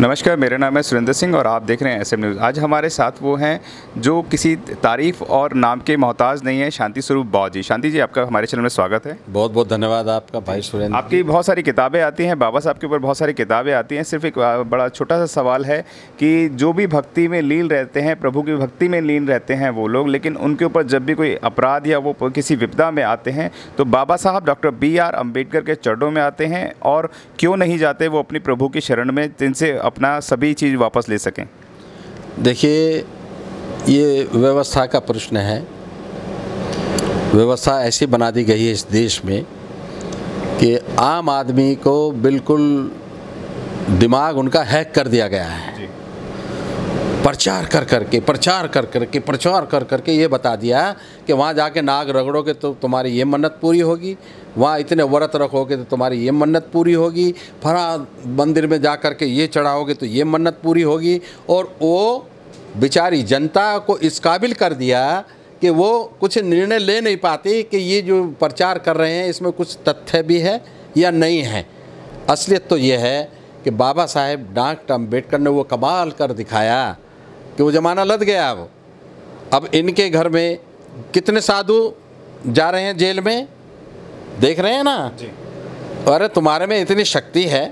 नमस्कार मेरा नाम है सुरेंद्र सिंह और आप देख रहे हैं एस एम न्यूज़ आज हमारे साथ वो हैं जो किसी तारीफ़ और नाम के मोहताज नहीं है शांति स्वरूप बाबा जी शांति जी आपका हमारे चैनल में स्वागत है बहुत बहुत धन्यवाद आपका भाई सुरेंद्र आपकी बहुत सारी किताबें आती हैं बाबा साहब के ऊपर बहुत सारी किताबें आती हैं सिर्फ एक बड़ा छोटा सा सवाल है कि जो भी भक्ति में लीन रहते हैं प्रभु की भक्ति में लीन रहते हैं वो लोग लेकिन उनके ऊपर जब भी कोई अपराध या वो किसी विपदा में आते हैं तो बाबा साहब डॉक्टर बी आर अम्बेडकर के चरणों में आते हैं और क्यों नहीं जाते वो अपनी प्रभु की शरण में जिनसे अपना सभी चीज़ वापस ले सकें देखिए ये व्यवस्था का प्रश्न है व्यवस्था ऐसी बना दी गई है इस देश में कि आम आदमी को बिल्कुल दिमाग उनका हैक कर दिया गया है प्रचार कर करके प्रचार कर करके प्रचार कर करके ये बता दिया कि वहाँ जाके नाग रगड़ो के तो तुम्हारी ये मन्नत पूरी होगी वहाँ इतने व्रत रखोगे तो तुम्हारी ये मन्नत पूरी होगी फरा मंदिर में जा कर के ये चढ़ाओगे तो ये मन्नत पूरी होगी और वो बेचारी जनता को इस काबिल कर दिया कि वो कुछ निर्णय ले नहीं पाती कि ये जो प्रचार कर रहे हैं इसमें कुछ तथ्य भी है या नहीं है असलियत तो ये है कि बाबा साहेब डॉक्टर अम्बेडकर ने वो कमाल कर दिखाया कि वो ज़माना लद गया अब अब इनके घर में कितने साधु जा रहे हैं जेल में देख रहे हैं ना अरे तुम्हारे में इतनी शक्ति है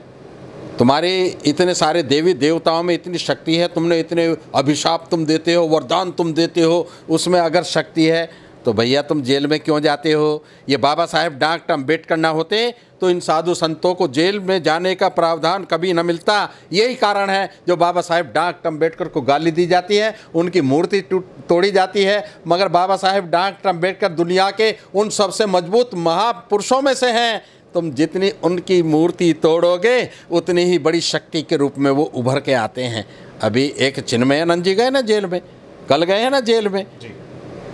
तुम्हारे इतने सारे देवी देवताओं में इतनी शक्ति है तुमने इतने अभिशाप तुम देते हो वरदान तुम देते हो उसमें अगर शक्ति है तो भैया तुम जेल में क्यों जाते हो ये बाबा साहेब डॉक्टर अम्बेडकर ना होते तो इन साधु संतों को जेल में जाने का प्रावधान कभी न मिलता यही कारण है जो बाबा साहेब डॉक्टर अम्बेडकर को गाली दी जाती है उनकी मूर्ति तोड़ी जाती है मगर बाबा साहेब डॉक्टर अम्बेडकर दुनिया के उन सबसे मजबूत महापुरुषों में से हैं तुम जितनी उनकी मूर्ति तोड़ोगे उतनी ही बड़ी शक्ति के रूप में वो उभर के आते हैं अभी एक चिन्मयानंद जी गए ना जेल में कल गए हैं ना जेल में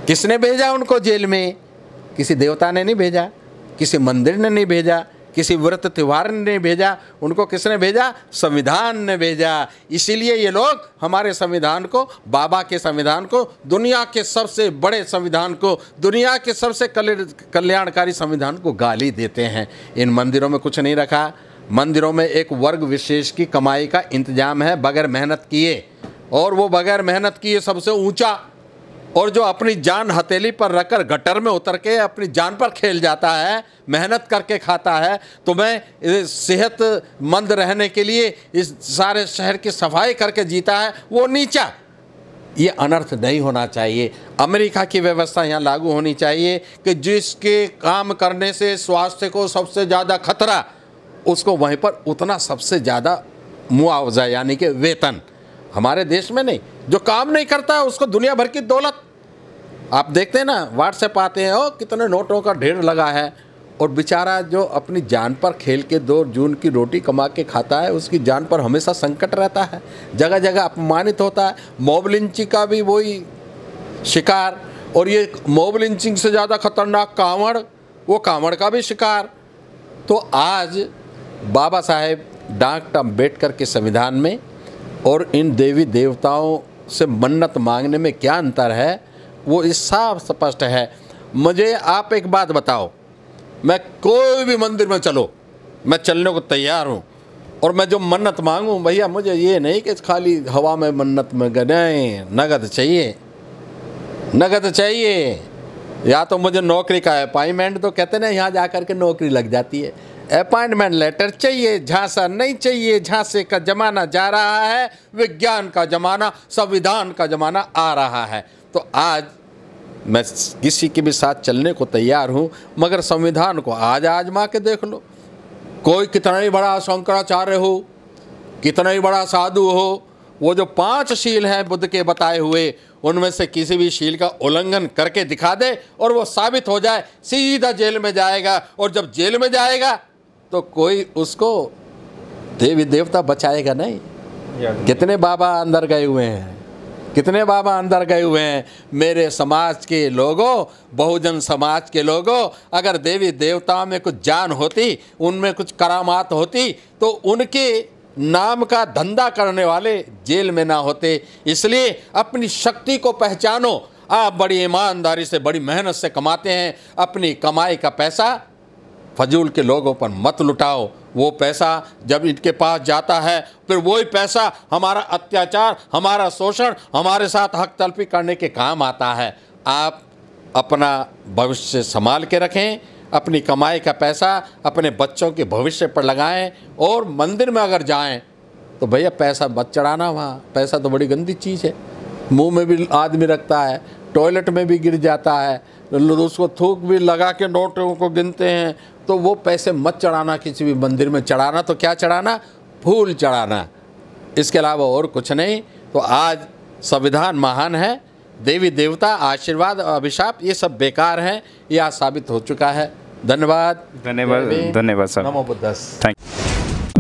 किसने भेजा उनको जेल में किसी देवता ने नहीं भेजा किसी मंदिर ने नहीं भेजा किसी व्रत त्यौहार ने नहीं भेजा उनको किसने भेजा संविधान ने भेजा इसीलिए ये लोग हमारे संविधान को बाबा के संविधान को दुनिया के सबसे बड़े संविधान को दुनिया के सबसे कल्याणकारी संविधान को गाली देते हैं इन मंदिरों में कुछ नहीं रखा मंदिरों में एक वर्ग विशेष की कमाई का इंतजाम है बगैर मेहनत किए और वो बगैर मेहनत किए सबसे ऊँचा और जो अपनी जान हथेली पर रखकर गटर में उतर के अपनी जान पर खेल जाता है मेहनत करके खाता है तो मैं सेहतमंद रहने के लिए इस सारे शहर की सफाई करके जीता है वो नीचा ये अनर्थ नहीं होना चाहिए अमेरिका की व्यवस्था यहाँ लागू होनी चाहिए कि जिसके काम करने से स्वास्थ्य को सबसे ज़्यादा खतरा उसको वहीं पर उतना सबसे ज़्यादा मुआवजा यानी कि वेतन हमारे देश में नहीं जो काम नहीं करता है उसको दुनिया भर की दौलत आप देखते हैं ना व्हाट्सएप आते हैं ओ कितने नोटों का ढेर लगा है और बेचारा जो अपनी जान पर खेल के दो जून की रोटी कमा के खाता है उसकी जान पर हमेशा संकट रहता है जगह जगह अपमानित होता है मोब का भी वही शिकार और ये मोबलिंचिंग लिंचिंग से ज़्यादा खतरनाक कांवड़ वो कांवड़ का भी शिकार तो आज बाबा साहेब डॉक्टर अम्बेडकर के संविधान में और इन देवी देवताओं से मन्नत मांगने में क्या अंतर है वो इस साफ स्पष्ट है मुझे आप एक बात बताओ मैं कोई भी मंदिर में चलो मैं चलने को तैयार हूँ और मैं जो मन्नत मांगूँ भैया मुझे ये नहीं कि खाली हवा में मन्नत में गए नगद चाहिए नगद चाहिए या तो मुझे नौकरी का अपॉइंटमेंट तो कहते ना यहाँ जा कर के नौकरी लग जाती है अपॉइंटमेंट लेटर चाहिए झांसा नहीं चाहिए झांसे का जमाना जा रहा है विज्ञान का जमाना संविधान का जमाना आ रहा है तो आज मैं किसी के भी साथ चलने को तैयार हूँ मगर संविधान को आज आजमा के देख लो कोई कितना ही बड़ा शंकराचार्य हो कितना ही बड़ा साधु हो वो जो पांच शील हैं बुद्ध के बताए हुए उनमें से किसी भी शील का उल्लंघन करके दिखा दे और वो साबित हो जाए सीधा जेल में जाएगा और जब जेल में जाएगा तो कोई उसको देवी देवता बचाएगा नहीं तो कितने बाबा अंदर गए हुए हैं कितने बाबा अंदर गए हुए हैं मेरे समाज के लोगों बहुजन समाज के लोगों अगर देवी देवताओं में कुछ जान होती उनमें कुछ करामात होती तो उनके नाम का धंधा करने वाले जेल में ना होते इसलिए अपनी शक्ति को पहचानो आप बड़ी ईमानदारी से बड़ी मेहनत से कमाते हैं अपनी कमाई का पैसा फजूल के लोगों पर मत लुटाओ वो पैसा जब इनके पास जाता है फिर वही पैसा हमारा अत्याचार हमारा शोषण हमारे साथ हक तलफी करने के काम आता है आप अपना भविष्य संभाल के रखें अपनी कमाई का पैसा अपने बच्चों के भविष्य पर लगाएं और मंदिर में अगर जाएं तो भैया पैसा मत चढ़ाना वहाँ पैसा तो बड़ी गंदी चीज़ है मुंह में भी आदमी रखता है टॉयलेट में भी गिर जाता है उसको थूक भी लगा के नोटों को गिनते हैं तो वो पैसे मत चढ़ाना किसी भी मंदिर में चढ़ाना तो क्या चढ़ाना फूल चढ़ाना इसके अलावा और कुछ नहीं तो आज संविधान महान है देवी देवता आशीर्वाद अभिशाप ये सब बेकार हैं यह साबित हो चुका है धन्यवाद धन्यवाद धन्यवाद सर नमो बुद्धस थैंक यू